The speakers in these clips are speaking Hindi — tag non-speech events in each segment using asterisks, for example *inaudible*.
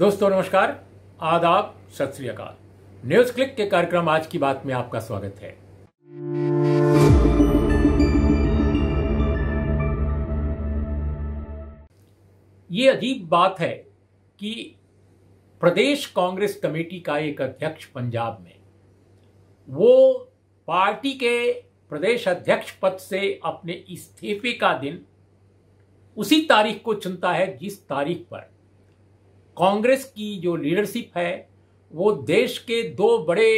दोस्तों नमस्कार आदाब सत श्रीकाल न्यूज क्लिक के कार्यक्रम आज की बात में आपका स्वागत है ये अजीब बात है कि प्रदेश कांग्रेस कमेटी का एक अध्यक्ष पंजाब में वो पार्टी के प्रदेश अध्यक्ष पद से अपने इस्तीफे का दिन उसी तारीख को चुनता है जिस तारीख पर कांग्रेस की जो लीडरशिप है वो देश के दो बड़े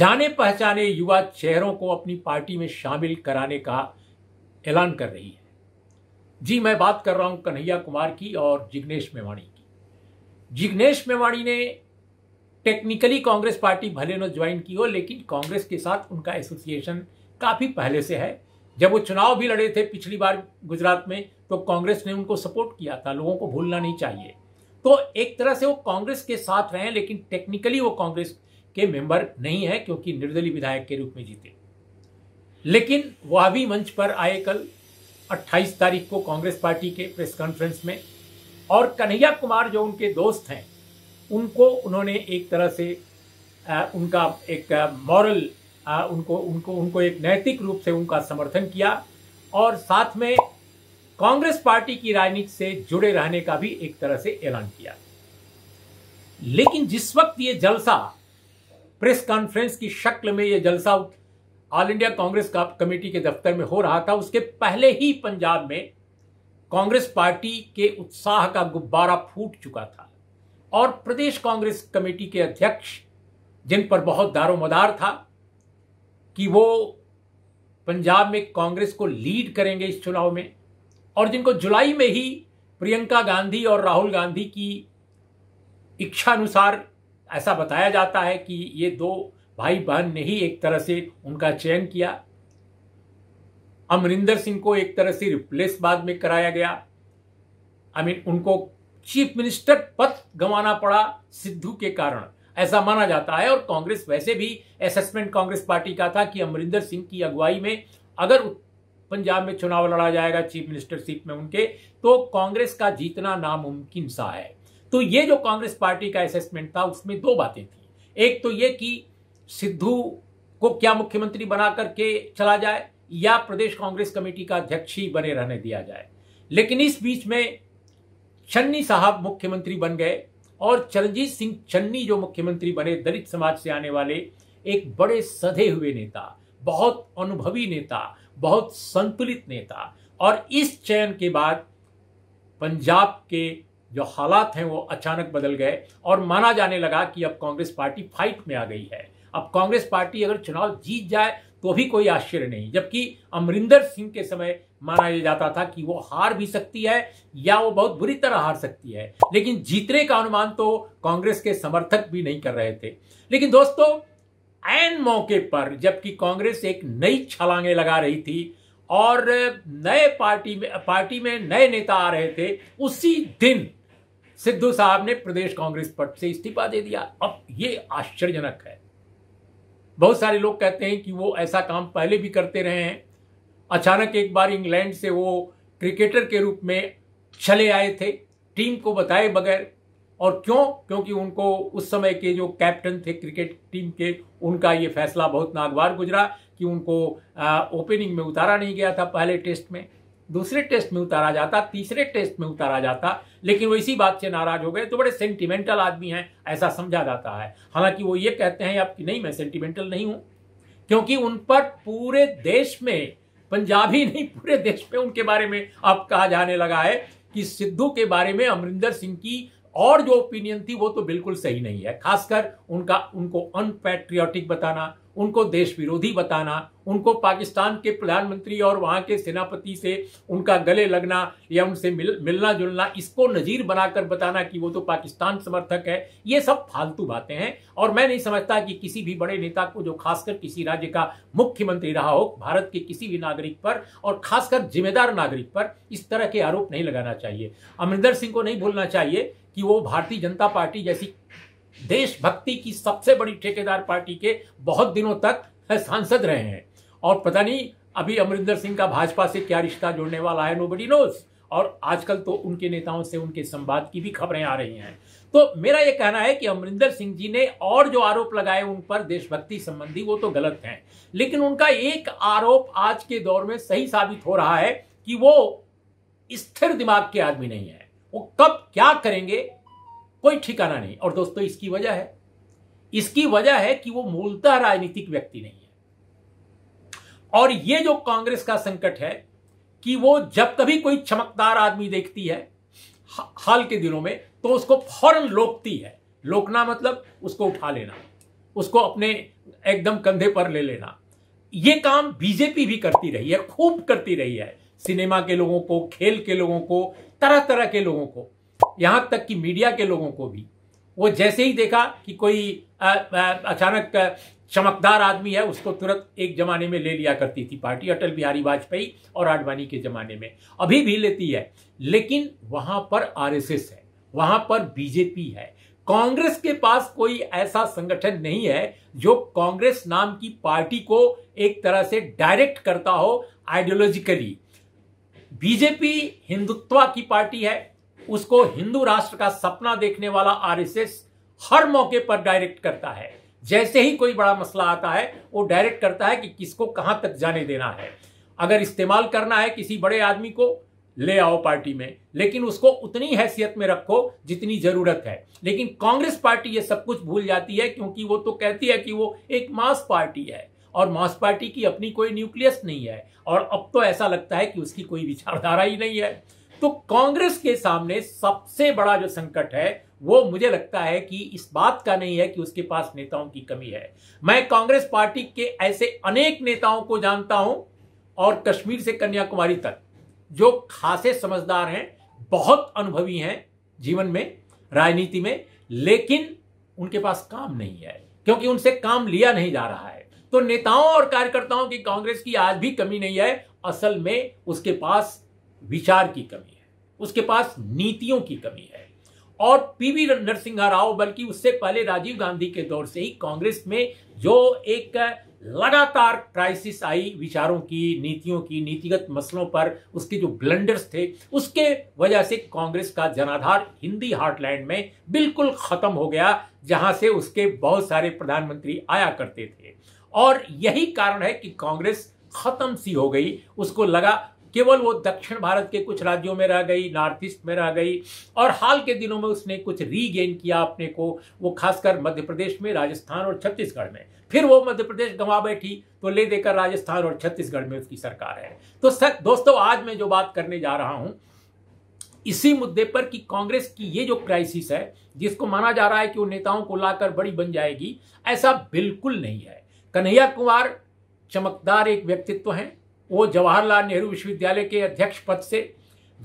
जाने पहचाने युवा चेहरों को अपनी पार्टी में शामिल कराने का ऐलान कर रही है जी मैं बात कर रहा हूं कन्हैया कुमार की और जिग्नेश मेवाणी की जिग्नेश मेवाणी ने टेक्निकली कांग्रेस पार्टी भले न ज्वाइन की हो लेकिन कांग्रेस के साथ उनका एसोसिएशन काफ़ी पहले से है जब वो चुनाव भी लड़े थे पिछली बार गुजरात में तो कांग्रेस ने उनको सपोर्ट किया था लोगों को भूलना नहीं चाहिए तो एक तरह से वो कांग्रेस के साथ रहे लेकिन टेक्निकली वो कांग्रेस के मेंबर नहीं है क्योंकि निर्दलीय विधायक के रूप में जीते लेकिन वह भी मंच पर आए कल 28 तारीख को कांग्रेस पार्टी के प्रेस कॉन्फ्रेंस में और कन्हैया कुमार जो उनके दोस्त हैं उनको उन्होंने एक तरह से आ, उनका एक मॉरल आ, उनको उनको उनको एक नैतिक रूप से उनका समर्थन किया और साथ में कांग्रेस पार्टी की राजनीति से जुड़े रहने का भी एक तरह से ऐलान किया लेकिन जिस वक्त ये जलसा प्रेस कॉन्फ्रेंस की शक्ल में ये जलसा ऑल इंडिया कांग्रेस का कमेटी के दफ्तर में हो रहा था उसके पहले ही पंजाब में कांग्रेस पार्टी के उत्साह का गुब्बारा फूट चुका था और प्रदेश कांग्रेस कमेटी के अध्यक्ष जिन पर बहुत दारोमदार था कि वो पंजाब में कांग्रेस को लीड करेंगे इस चुनाव में और जिनको जुलाई में ही प्रियंका गांधी और राहुल गांधी की इच्छानुसार ऐसा बताया जाता है कि ये दो भाई बहन ने ही एक तरह से उनका चयन किया अमरिंदर सिंह को एक तरह से रिप्लेस बाद में कराया गया आई I मीन mean, उनको चीफ मिनिस्टर पद गंवाना पड़ा सिद्धू के कारण ऐसा माना जाता है और कांग्रेस वैसे भी असेसमेंट कांग्रेस पार्टी का था कि अमरिंदर सिंह की अगुवाई में अगर पंजाब में चुनाव लड़ा जाएगा चीफ मिनिस्टर सीट में उनके तो कांग्रेस का जीतना नामुमकिन सा है तो ये जो कांग्रेस पार्टी का असेसमेंट था उसमें दो बातें थी एक तो ये कि सिद्धू को क्या मुख्यमंत्री बना करके चला जाए या प्रदेश कांग्रेस कमेटी का अध्यक्ष ही बने रहने दिया जाए लेकिन इस बीच में चन्नी साहब मुख्यमंत्री बन गए और चरणजीत सिंह चन्नी जो मुख्यमंत्री बने दलित समाज से आने वाले एक बड़े सधे हुए नेता बहुत अनुभवी नेता बहुत संतुलित नेता और इस चयन के बाद पंजाब के जो हालात हैं वो अचानक बदल गए और माना जाने लगा कि अब कांग्रेस पार्टी फाइट में आ गई है अब कांग्रेस पार्टी अगर चुनाव जीत जाए तो भी कोई आश्चर्य नहीं जबकि अमरिंदर सिंह के समय माना यह जाता था कि वो हार भी सकती है या वो बहुत बुरी तरह हार सकती है लेकिन जीतने का अनुमान तो कांग्रेस के समर्थक भी नहीं कर रहे थे लेकिन दोस्तों एन मौके पर जबकि कांग्रेस एक नई छलांगे लगा रही थी और नए पार्टी में पार्टी में नए नेता आ रहे थे उसी दिन सिद्धू साहब ने प्रदेश कांग्रेस पद से इस्तीफा दे दिया अब ये आश्चर्यजनक है बहुत सारे लोग कहते हैं कि वो ऐसा काम पहले भी करते रहे हैं अचानक एक बार इंग्लैंड से वो क्रिकेटर के रूप में चले आए थे टीम को बताए बगैर और क्यों क्योंकि उनको उस समय के जो कैप्टन थे क्रिकेट टीम के उनका ये फैसला बहुत नागवार गुजरा कि उनको ओपनिंग में उतारा नहीं गया था पहले टेस्ट में दूसरे टेस्ट में उतारा जाता तीसरे टेस्ट में उतारा जाता लेकिन वो इसी बात से नाराज हो गए तो बड़े सेंटिमेंटल आदमी हैं ऐसा समझा जाता है हालांकि वो ये कहते हैं आप नहीं मैं सेंटिमेंटल नहीं हूं क्योंकि उन पर पूरे देश में पंजाबी नहीं पूरे देश में उनके बारे में अब कहा जाने लगा है कि सिद्धू के बारे में अमरिंदर सिंह की और जो ओपिनियन थी वो तो बिल्कुल सही नहीं है खासकर उनका उनको अनपैट्रियोटिक बताना उनको देश विरोधी बताना उनको पाकिस्तान के प्रधानमंत्री और वहां के सेनापति से उनका गले लगना या उनसे मिल, मिलना जुलना इसको नज़ीर बनाकर बताना कि वो तो पाकिस्तान समर्थक है ये सब फालतू बातें हैं और मैं नहीं समझता कि किसी भी बड़े नेता को जो खासकर किसी राज्य का मुख्यमंत्री रहा हो भारत के किसी भी नागरिक पर और खासकर जिम्मेदार नागरिक पर इस तरह के आरोप नहीं लगाना चाहिए अमरिंदर सिंह को नहीं भूलना चाहिए कि वो भारतीय जनता पार्टी जैसी देशभक्ति की सबसे बड़ी ठेकेदार पार्टी के बहुत दिनों तक सांसद रहे हैं और पता नहीं अभी अमरिंदर सिंह का भाजपा से क्या रिश्ता जोड़ने वाला है नो बडी नोज और आजकल तो उनके नेताओं से उनके संवाद की भी खबरें आ रही हैं तो मेरा यह कहना है कि अमरिंदर सिंह जी ने और जो आरोप लगाए उन पर देशभक्ति संबंधी वो तो गलत हैं लेकिन उनका एक आरोप आज के दौर में सही साबित हो रहा है कि वो स्थिर दिमाग के आदमी नहीं है वो कब क्या करेंगे कोई ठिकाना नहीं और दोस्तों इसकी वजह है इसकी वजह है कि वो मूलतः राजनीतिक व्यक्ति नहीं है और ये जो कांग्रेस का संकट है कि वो जब कभी कोई चमकदार आदमी देखती है हाल के दिनों में तो उसको फौरन लोकती है लोकना मतलब उसको उठा लेना उसको अपने एकदम कंधे पर ले लेना ये काम बीजेपी भी करती रही है खूब करती रही है सिनेमा के लोगों को खेल के लोगों को तरह तरह के लोगों को यहां तक कि मीडिया के लोगों को भी वो जैसे ही देखा कि कोई अचानक चमकदार आदमी है उसको तुरंत एक जमाने में ले लिया करती थी पार्टी अटल बिहारी वाजपेयी और आडवाणी के जमाने में अभी भी लेती है लेकिन वहां पर आरएसएस है वहां पर बीजेपी है कांग्रेस के पास कोई ऐसा संगठन नहीं है जो कांग्रेस नाम की पार्टी को एक तरह से डायरेक्ट करता हो आइडियोलॉजिकली बीजेपी हिंदुत्व की पार्टी है उसको हिंदू राष्ट्र का सपना देखने वाला आरएसएस हर मौके पर डायरेक्ट करता है जैसे ही कोई बड़ा मसला आता है वो डायरेक्ट करता है कि किसको कहां तक जाने देना है अगर इस्तेमाल करना है किसी बड़े आदमी को ले आओ पार्टी में लेकिन उसको उतनी हैसियत में रखो जितनी जरूरत है लेकिन कांग्रेस पार्टी ये सब कुछ भूल जाती है क्योंकि वो तो कहती है कि वो एक मास पार्टी है और मार्क्स पार्टी की अपनी कोई न्यूक्लियस नहीं है और अब तो ऐसा लगता है कि उसकी कोई विचारधारा ही नहीं है तो कांग्रेस के सामने सबसे बड़ा जो संकट है वो मुझे लगता है कि इस बात का नहीं है कि उसके पास नेताओं की कमी है मैं कांग्रेस पार्टी के ऐसे अनेक नेताओं को जानता हूं और कश्मीर से कन्याकुमारी तक जो खासे समझदार हैं बहुत अनुभवी हैं जीवन में राजनीति में लेकिन उनके पास काम नहीं है क्योंकि उनसे काम लिया नहीं जा रहा है तो नेताओं और कार्यकर्ताओं की कांग्रेस की आज भी कमी नहीं है असल में उसके पास विचार की कमी है उसके पास नीतियों की कमी है और पीवी नरसिंहा राव बल्कि उससे पहले राजीव गांधी के दौर से ही कांग्रेस में जो एक लगातार क्राइसिस आई विचारों की नीतियों की नीतिगत मसलों पर उसके जो ब्लंडर्स थे उसके वजह से कांग्रेस का जनाधार हिंदी हार्टलैंड में बिल्कुल खत्म हो गया जहां से उसके बहुत सारे प्रधानमंत्री आया करते थे और यही कारण है कि कांग्रेस खत्म सी हो गई उसको लगा केवल वो दक्षिण भारत के कुछ राज्यों में रह गई नॉर्थ ईस्ट में रह गई और हाल के दिनों में उसने कुछ रीगेन किया अपने को वो खासकर मध्य प्रदेश में राजस्थान और छत्तीसगढ़ में फिर वो मध्य प्रदेश गंवा बैठी तो ले देकर राजस्थान और छत्तीसगढ़ में उसकी सरकार है तो सर दोस्तों आज मैं जो बात करने जा रहा हूं इसी मुद्दे पर कि कांग्रेस की ये जो क्राइसिस है जिसको माना जा रहा है कि वो नेताओं को लाकर बड़ी बन जाएगी ऐसा बिल्कुल नहीं है कन्हैया कुमार चमकदार एक व्यक्तित्व हैं वो जवाहरलाल नेहरू विश्वविद्यालय के अध्यक्ष पद से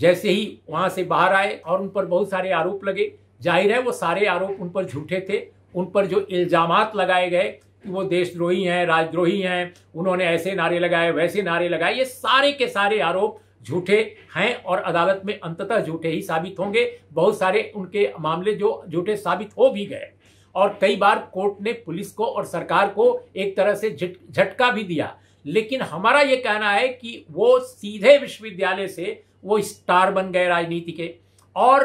जैसे ही वहाँ से बाहर आए और उन पर बहुत सारे आरोप लगे जाहिर है वो सारे आरोप उन पर झूठे थे उन पर जो इल्ज़ाम लगाए गए कि वो देशद्रोही हैं राजद्रोही हैं उन्होंने ऐसे नारे लगाए वैसे नारे लगाए ये सारे के सारे आरोप झूठे हैं और अदालत में अंततः झूठे ही साबित होंगे बहुत सारे उनके मामले जो झूठे साबित हो भी गए और कई बार कोर्ट ने पुलिस को और सरकार को एक तरह से झटका भी दिया लेकिन हमारा ये कहना है कि वो सीधे विश्वविद्यालय से वो स्टार बन गए राजनीति के और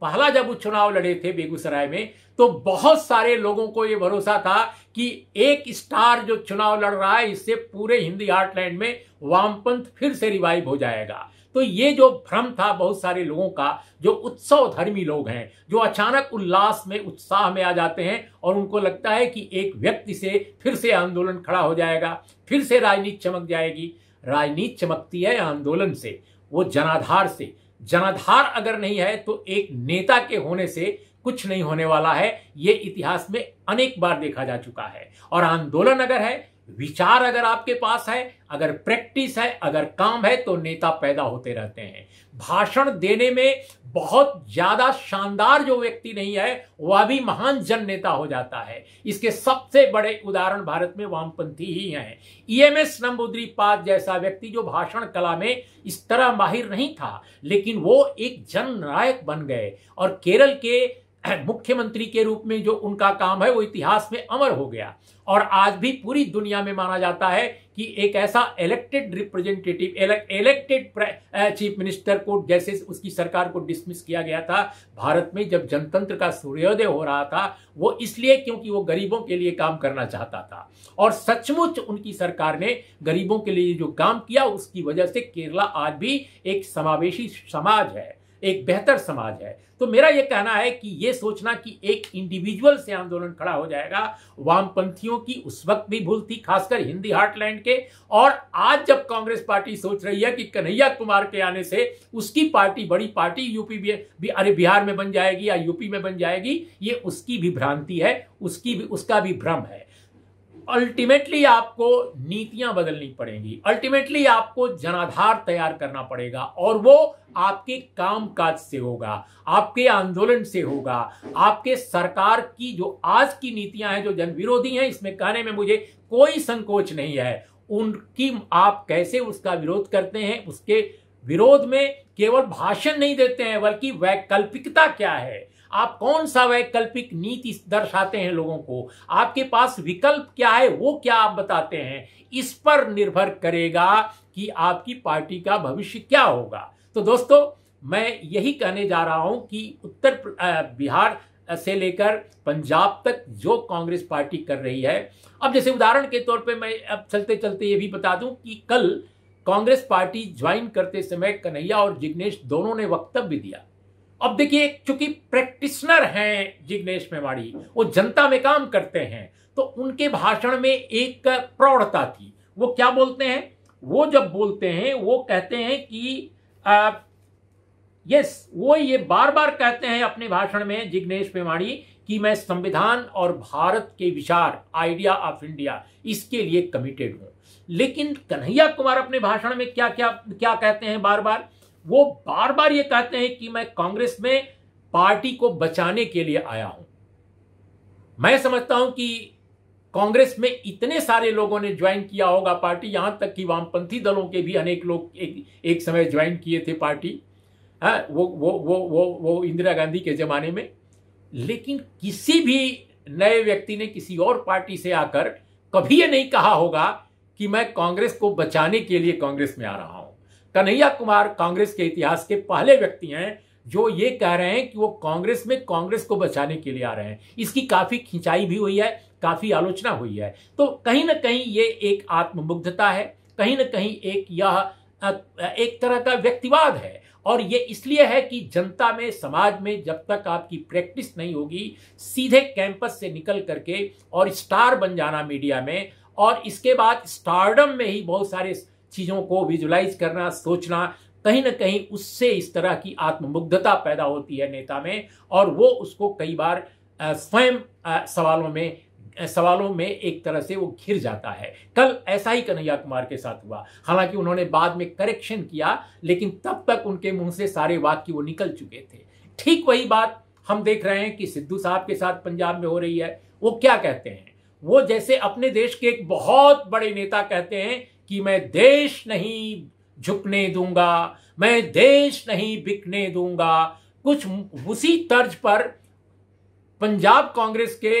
पहला जब वो चुनाव लड़े थे बेगूसराय में तो बहुत सारे लोगों को ये भरोसा था कि एक स्टार जो चुनाव लड़ रहा है इससे पूरे हिंदी आर्टलैंड में वामपंथ फिर से रिवाइव हो जाएगा तो ये जो भ्रम था बहुत सारे लोगों का जो उत्सव धर्मी लोग हैं जो अचानक उल्लास में उत्साह में आ जाते हैं और उनको लगता है कि एक व्यक्ति से फिर से आंदोलन खड़ा हो जाएगा फिर से राजनीति चमक जाएगी राजनीति चमकती है आंदोलन से वो जनाधार से जनाधार अगर नहीं है तो एक नेता के होने से कुछ नहीं होने वाला है ये इतिहास में अनेक बार देखा जा चुका है और आंदोलन अगर है विचार अगर आपके पास है अगर प्रैक्टिस है अगर काम है तो नेता पैदा होते रहते हैं भाषण देने में बहुत ज्यादा शानदार जो व्यक्ति नहीं है वह भी महान जन नेता हो जाता है इसके सबसे बड़े उदाहरण भारत में वामपंथी ही हैं ईएमएस e नंबूद्री पाद जैसा व्यक्ति जो भाषण कला में इस तरह माहिर नहीं था लेकिन वो एक जननायक बन गए और केरल के *clears throat* मुख्यमंत्री के रूप में जो उनका काम है वो इतिहास में अमर हो गया और आज भी पूरी दुनिया में माना जाता है कि एक ऐसा elected representative elected chief minister को जैसे उसकी सरकार को डिसमिस किया गया था भारत में जब जनतंत्र का सूर्योदय हो रहा था वो इसलिए क्योंकि वो गरीबों के लिए काम करना चाहता था और सचमुच उनकी सरकार ने गरीबों के लिए जो काम किया उसकी वजह से केरला आज भी एक समावेशी समाज है एक बेहतर समाज है तो मेरा यह कहना है कि यह सोचना कि एक इंडिविजुअल से आंदोलन खड़ा हो जाएगा वामपंथियों की उस वक्त भी भूल थी खासकर हिंदी हार्टलैंड के और आज जब कांग्रेस पार्टी सोच रही है कि कन्हैया कुमार के आने से उसकी पार्टी बड़ी पार्टी यूपी भी अरे बिहार में बन जाएगी या यूपी में बन जाएगी ये उसकी भी भ्रांति है उसकी भी उसका भी भ्रम है अल्टीमेटली आपको नीतियां बदलनी पड़ेंगी अल्टीमेटली आपको जनाधार तैयार करना पड़ेगा और वो आपके कामकाज से होगा आपके आंदोलन से होगा आपके सरकार की जो आज की नीतियां हैं जो जन विरोधी हैं इसमें कहने में मुझे कोई संकोच नहीं है उनकी आप कैसे उसका विरोध करते हैं उसके विरोध में केवल भाषण नहीं देते हैं बल्कि वैकल्पिकता क्या है आप कौन सा वैकल्पिक नीति दर्शाते हैं लोगों को आपके पास विकल्प क्या है वो क्या आप बताते हैं इस पर निर्भर करेगा कि आपकी पार्टी का भविष्य क्या होगा तो दोस्तों मैं यही कहने जा रहा हूं कि उत्तर बिहार से लेकर पंजाब तक जो कांग्रेस पार्टी कर रही है अब जैसे उदाहरण के तौर पे मैं अब चलते चलते ये भी बता दूं कि कल कांग्रेस पार्टी ज्वाइन करते समय कन्हैया और जिग्नेश दोनों ने वक्तव्य दिया अब देखिए चूंकि प्रैक्टिशनर हैं जिग्नेश मेवाड़ी वो जनता में काम करते हैं तो उनके भाषण में एक प्रौढ़ता थी वो क्या बोलते हैं वो जब बोलते हैं वो कहते हैं कि आ, यस वो ये बार बार कहते हैं अपने भाषण में जिग्नेश मेवाड़ी कि मैं संविधान और भारत के विचार आइडिया ऑफ इंडिया इसके लिए कमिटेड हूं लेकिन कन्हैया कुमार अपने भाषण में क्या क्या क्या कहते हैं बार बार वो बार बार ये कहते हैं कि मैं कांग्रेस में पार्टी को बचाने के लिए आया हूं मैं समझता हूं कि कांग्रेस में इतने सारे लोगों ने ज्वाइन किया होगा पार्टी यहां तक कि वामपंथी दलों के भी अनेक लोग एक, एक समय ज्वाइन किए थे पार्टी आ, हाँ, वो वो वो वो वो इंदिरा गांधी के जमाने में लेकिन किसी भी नए व्यक्ति ने किसी और पार्टी से आकर कभी ये नहीं कहा होगा कि मैं कांग्रेस को बचाने के लिए कांग्रेस में आ रहा हूं कन्हैया कुमार कांग्रेस के इतिहास के पहले व्यक्ति हैं जो ये कह रहे हैं कि वो कांग्रेस में कांग्रेस को बचाने के लिए आ रहे हैं इसकी काफी खिंचाई भी हुई है काफी आलोचना हुई है तो कहीं ना कहीं ये एक आत्ममुग्धता है कहीं ना कहीं एक यह एक तरह का व्यक्तिवाद है और ये इसलिए है कि जनता में समाज में जब तक आपकी प्रैक्टिस नहीं होगी सीधे कैंपस से निकल करके और स्टार बन जाना मीडिया में और इसके बाद स्टारडम में ही बहुत सारे चीज़ों को विजुलाइज करना सोचना कहीं ना कहीं उससे इस तरह की आत्ममुग्धता पैदा होती है नेता में और वो उसको कई बार स्वयं सवालों में सवालों में एक तरह से वो घिर जाता है कल ऐसा ही कन्हैया कुमार के साथ हुआ हालांकि उन्होंने बाद में करेक्शन किया लेकिन तब तक उनके मुंह से सारे वाक्य वो निकल चुके थे ठीक वही बात हम देख रहे हैं कि सिद्धू साहब के साथ पंजाब में हो रही है वो क्या कहते हैं वो जैसे अपने देश के एक बहुत बड़े नेता कहते हैं कि मैं देश नहीं झुकने दूंगा मैं देश नहीं बिकने दूंगा कुछ उसी तर्ज पर पंजाब कांग्रेस के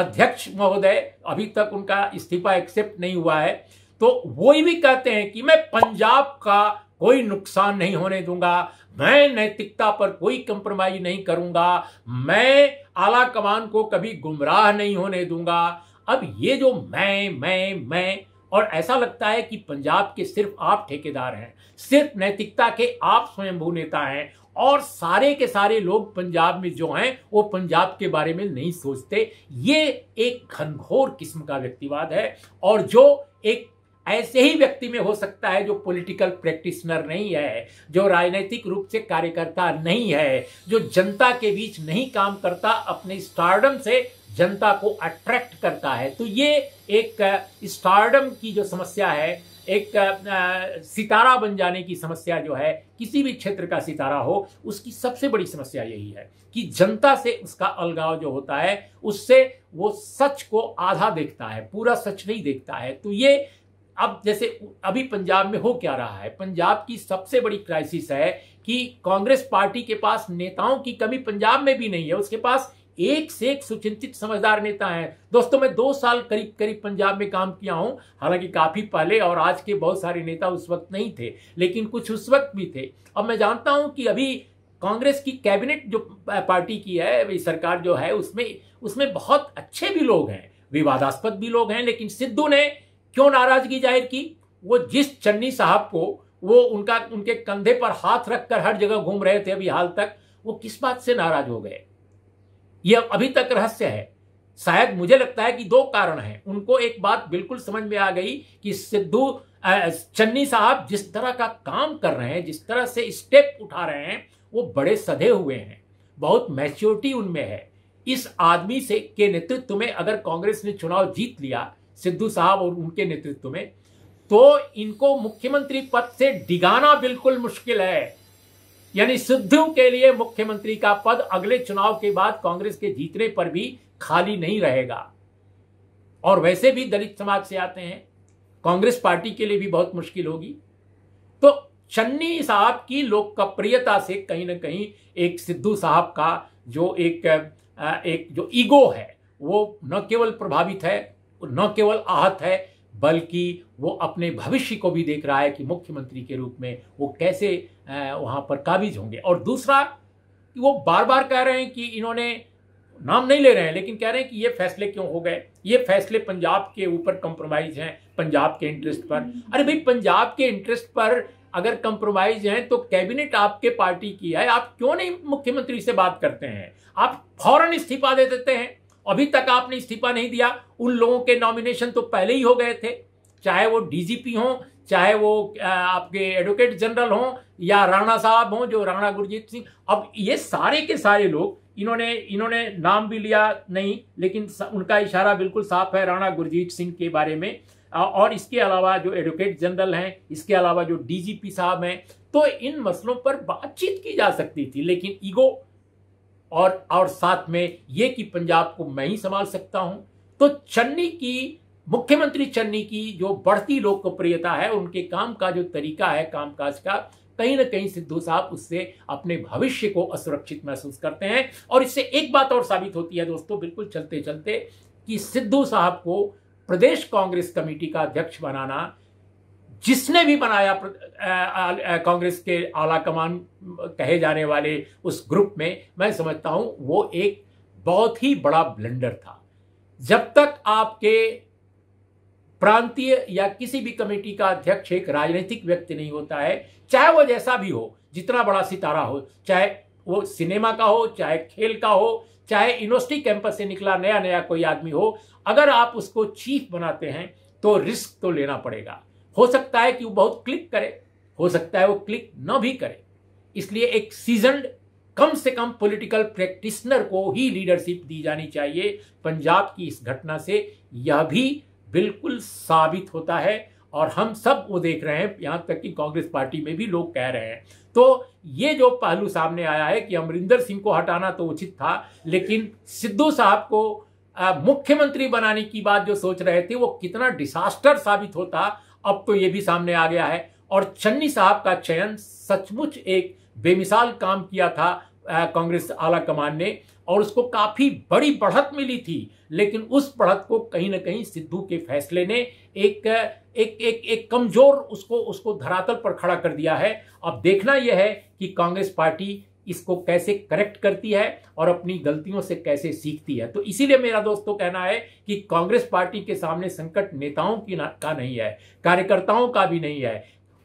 अध्यक्ष महोदय अभी तक उनका इस्तीफा एक्सेप्ट नहीं हुआ है तो वो भी कहते हैं कि मैं पंजाब का कोई नुकसान नहीं होने दूंगा मैं नैतिकता पर कोई कंप्रोमाइज नहीं करूंगा मैं आला कमान को कभी गुमराह नहीं होने दूंगा अब ये जो मैं मैं मैं और ऐसा लगता है कि पंजाब के सिर्फ आप ठेकेदार हैं सिर्फ नैतिकता के आप स्वयंभू नेता हैं और सारे के सारे लोग पंजाब में जो हैं वो पंजाब के बारे में नहीं सोचते ये एक घनघोर किस्म का व्यक्तिवाद है और जो एक ऐसे ही व्यक्ति में हो सकता है जो पॉलिटिकल प्रैक्टिशनर नहीं है जो राजनीतिक रूप से कार्यकर्ता नहीं है जो जनता के बीच नहीं काम करता अपने स्टारडम से जनता को अट्रैक्ट करता है तो ये एक स्टारडम uh, की जो समस्या है एक uh, uh, सितारा बन जाने की समस्या जो है किसी भी क्षेत्र का सितारा हो उसकी सबसे बड़ी समस्या यही है कि जनता से उसका अलगाव जो होता है उससे वो सच को आधा देखता है पूरा सच नहीं देखता है तो ये अब जैसे अभी पंजाब में हो क्या रहा है पंजाब की सबसे बड़ी क्राइसिस है कि कांग्रेस पार्टी के पास नेताओं की कमी पंजाब में भी नहीं है उसके पास एक से एक सुचिंतित समझदार नेता हैं दोस्तों मैं दो साल करीब करीब पंजाब में काम किया हूं हालांकि काफी पहले और आज के बहुत सारे नेता उस वक्त नहीं थे लेकिन कुछ उस वक्त भी थे अब मैं जानता हूं कि अभी कांग्रेस की कैबिनेट जो पार्टी की है सरकार जो है उसमें उसमें बहुत अच्छे भी लोग हैं विवादास्पद भी लोग हैं लेकिन सिद्धू ने क्यों नाराजगी जाहिर की वो जिस चन्नी साहब को वो उनका उनके कंधे पर हाथ रखकर हर जगह घूम रहे थे अभी हाल तक वो किस बात से नाराज हो गए यह अभी तक रहस्य है शायद मुझे लगता है कि दो कारण हैं उनको एक बात बिल्कुल समझ में आ गई कि सिद्धू चन्नी साहब जिस तरह का काम कर रहे हैं जिस तरह से स्टेप उठा रहे हैं वो बड़े सधे हुए हैं बहुत मैच्योरिटी उनमें है इस आदमी से के नेतृत्व में अगर कांग्रेस ने चुनाव जीत लिया सिद्धू साहब और उनके नेतृत्व में तो इनको मुख्यमंत्री पद से डिगाना बिल्कुल मुश्किल है यानी सिद्धू के लिए मुख्यमंत्री का पद अगले चुनाव के बाद कांग्रेस के जीतने पर भी खाली नहीं रहेगा और वैसे भी दलित समाज से आते हैं कांग्रेस पार्टी के लिए भी बहुत मुश्किल होगी तो चन्नी साहब की लोकप्रियता से कहीं ना कहीं एक सिद्धू साहब का जो एक एक जो ईगो है वो न केवल प्रभावित है न केवल आहत है बल्कि वो अपने भविष्य को भी देख रहा है कि मुख्यमंत्री के रूप में वो कैसे वहाँ पर काबिज होंगे और दूसरा कि वो बार बार कह रहे हैं कि इन्होंने नाम नहीं ले रहे हैं लेकिन कह रहे हैं कि ये फैसले क्यों हो गए ये फैसले पंजाब के ऊपर कंप्रोमाइज हैं पंजाब के इंटरेस्ट पर अरे भाई पंजाब के इंटरेस्ट पर अगर कंप्रोमाइज हैं तो कैबिनेट आपके पार्टी की है आप क्यों नहीं मुख्यमंत्री से बात करते हैं आप फौरन इस्तीफा दे देते हैं अभी तक आपने इस्तीफा नहीं दिया उन लोगों के नॉमिनेशन तो पहले ही हो गए थे चाहे वो डीजीपी हों चाहे वो आपके एडवोकेट जनरल हों या राणा साहब हों जो राणा गुरजीत सिंह अब ये सारे के सारे लोग इन्होंने इन्होंने नाम भी लिया नहीं लेकिन उनका इशारा बिल्कुल साफ है राणा गुरजीत सिंह के बारे में और इसके अलावा जो एडवोकेट जनरल हैं इसके अलावा जो डीजीपी साहब हैं तो इन मसलों पर बातचीत की जा सकती थी लेकिन ईगो और और साथ में ये कि पंजाब को मैं ही संभाल सकता हूं तो चन्नी की मुख्यमंत्री चन्नी की जो बढ़ती लोकप्रियता है उनके काम का जो तरीका है कामकाज का कहीं ना कहीं सिद्धू साहब उससे अपने भविष्य को असुरक्षित महसूस करते हैं और इससे एक बात और साबित होती है दोस्तों बिल्कुल चलते चलते कि सिद्धू साहब को प्रदेश कांग्रेस कमेटी का अध्यक्ष बनाना जिसने भी बनाया कांग्रेस के आला कमान कहे जाने वाले उस ग्रुप में मैं समझता हूं वो एक बहुत ही बड़ा ब्लंडर था जब तक आपके प्रांतीय या किसी भी कमेटी का अध्यक्ष एक राजनीतिक व्यक्ति नहीं होता है चाहे वो जैसा भी हो जितना बड़ा सितारा हो चाहे वो सिनेमा का हो चाहे खेल का हो चाहे यूनिवर्सिटी कैंपस से निकला नया नया कोई आदमी हो अगर आप उसको चीफ बनाते हैं तो रिस्क तो लेना पड़ेगा हो सकता है कि वो बहुत क्लिक करे हो सकता है वो क्लिक न भी करे इसलिए एक सीजन कम से कम पॉलिटिकल प्रैक्टिशनर को ही लीडरशिप दी जानी चाहिए पंजाब की इस घटना से यह भी बिल्कुल साबित होता है और हम सब वो देख रहे हैं यहाँ तक कि कांग्रेस पार्टी में भी लोग कह रहे हैं तो ये जो पहलू सामने आया है कि अमरिंदर सिंह को हटाना तो उचित था लेकिन सिद्धू साहब को मुख्यमंत्री बनाने की बात जो सोच रहे थे वो कितना डिसास्टर साबित होता अब तो ये भी सामने आ गया है और चन्नी साहब का चयन सचमुच एक बेमिसाल काम किया था कांग्रेस आला कमान ने और उसको काफी बड़ी बढ़त मिली थी लेकिन उस बढ़त को कहीं ना कहीं सिद्धू के फैसले ने एक एक एक एक कमजोर उसको उसको धरातल पर खड़ा कर दिया है अब देखना यह है कि कांग्रेस पार्टी इसको कैसे करेक्ट करती है और अपनी गलतियों से कैसे सीखती है तो इसीलिए मेरा दोस्तों कहना है कि कांग्रेस पार्टी के सामने संकट नेताओं की का नहीं है कार्यकर्ताओं का भी नहीं है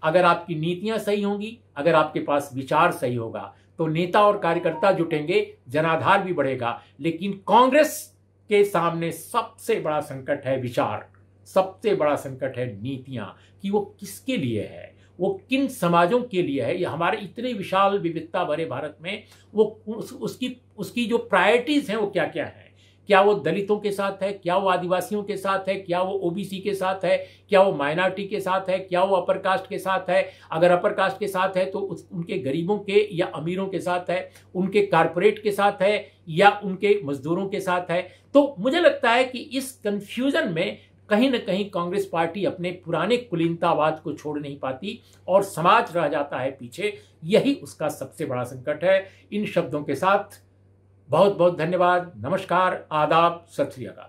अगर आपकी नीतियां सही होंगी अगर आपके पास विचार सही होगा तो नेता और कार्यकर्ता जुटेंगे जनाधार भी बढ़ेगा लेकिन कांग्रेस के सामने सबसे बड़ा संकट है विचार सबसे बड़ा संकट है नीतियां कि वो किसके लिए है वो किन समाजों के लिए है या हमारे इतने विशाल विविधता भरे भारत में वो उस, उसकी उसकी जो प्रायोरिटीज़ हैं वो क्या क्या हैं क्या वो दलितों के साथ है क्या वो आदिवासियों के साथ है क्या वो ओबीसी के साथ है क्या वो माइनॉरिटी के साथ है क्या वो अपर कास्ट के साथ है अगर अपर कास्ट के साथ है तो उस, उनके गरीबों के या अमीरों के साथ है उनके कारपोरेट के साथ है या उनके मजदूरों के साथ है तो मुझे लगता है कि इस कंफ्यूजन में कहीं ना कहीं कांग्रेस पार्टी अपने पुराने कुलीनतावाद को छोड़ नहीं पाती और समाज रह जाता है पीछे यही उसका सबसे बड़ा संकट है इन शब्दों के साथ बहुत बहुत धन्यवाद नमस्कार आदाब सत श्री